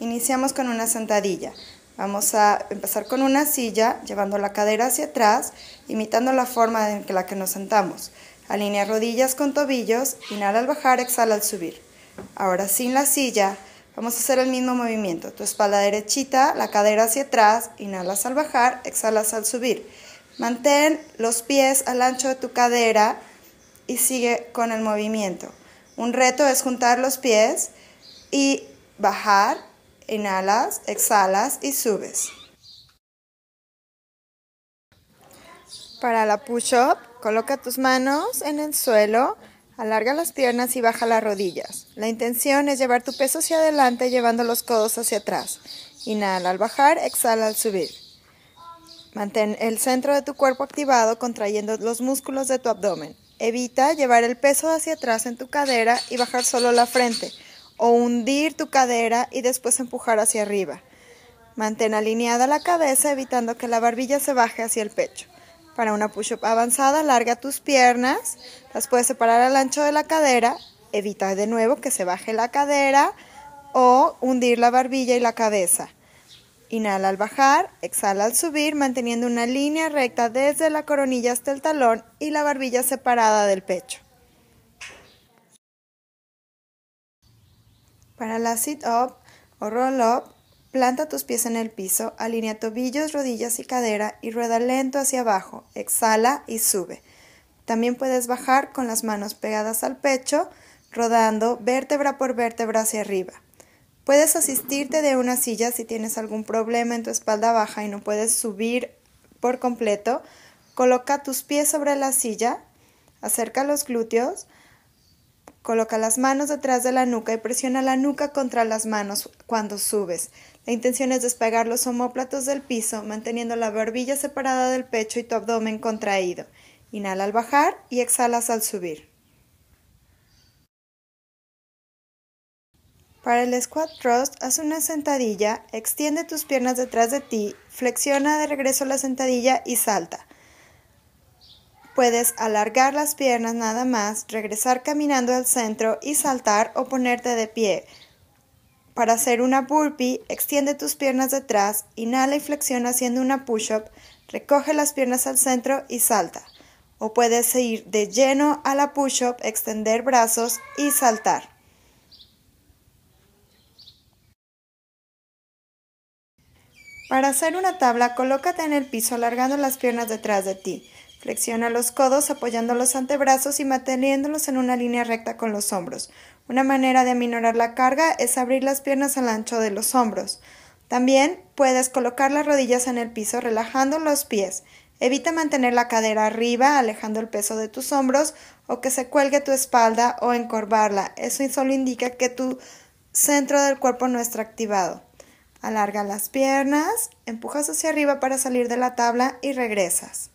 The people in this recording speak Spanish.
Iniciamos con una sentadilla. Vamos a empezar con una silla, llevando la cadera hacia atrás, imitando la forma en la que nos sentamos. Alinea rodillas con tobillos, inhala al bajar, exhala al subir. Ahora sin la silla, vamos a hacer el mismo movimiento. Tu espalda derechita, la cadera hacia atrás, inhalas al bajar, exhalas al subir. Mantén los pies al ancho de tu cadera y sigue con el movimiento. Un reto es juntar los pies y bajar inhalas, exhalas y subes. Para la push-up, coloca tus manos en el suelo, alarga las piernas y baja las rodillas. La intención es llevar tu peso hacia adelante llevando los codos hacia atrás. Inhala al bajar, exhala al subir. Mantén el centro de tu cuerpo activado contrayendo los músculos de tu abdomen. Evita llevar el peso hacia atrás en tu cadera y bajar solo la frente o hundir tu cadera y después empujar hacia arriba. Mantén alineada la cabeza evitando que la barbilla se baje hacia el pecho. Para una push-up avanzada, larga tus piernas, las puedes separar al ancho de la cadera, evita de nuevo que se baje la cadera o hundir la barbilla y la cabeza. Inhala al bajar, exhala al subir, manteniendo una línea recta desde la coronilla hasta el talón y la barbilla separada del pecho. Para la sit-up o roll-up, planta tus pies en el piso, alinea tobillos, rodillas y cadera y rueda lento hacia abajo, exhala y sube. También puedes bajar con las manos pegadas al pecho, rodando vértebra por vértebra hacia arriba. Puedes asistirte de una silla si tienes algún problema en tu espalda baja y no puedes subir por completo. Coloca tus pies sobre la silla, acerca los glúteos, Coloca las manos detrás de la nuca y presiona la nuca contra las manos cuando subes. La intención es despegar los homóplatos del piso, manteniendo la barbilla separada del pecho y tu abdomen contraído. Inhala al bajar y exhalas al subir. Para el squat thrust, haz una sentadilla, extiende tus piernas detrás de ti, flexiona de regreso la sentadilla y salta puedes alargar las piernas nada más, regresar caminando al centro y saltar o ponerte de pie. Para hacer una burpee, extiende tus piernas detrás, inhala y flexiona haciendo una push-up, recoge las piernas al centro y salta. O puedes ir de lleno a la push-up, extender brazos y saltar. Para hacer una tabla, colócate en el piso alargando las piernas detrás de ti. Flexiona los codos apoyando los antebrazos y manteniéndolos en una línea recta con los hombros. Una manera de aminorar la carga es abrir las piernas al ancho de los hombros. También puedes colocar las rodillas en el piso relajando los pies. Evita mantener la cadera arriba, alejando el peso de tus hombros o que se cuelgue tu espalda o encorvarla. Eso solo indica que tu centro del cuerpo no está activado. Alarga las piernas, empujas hacia arriba para salir de la tabla y regresas.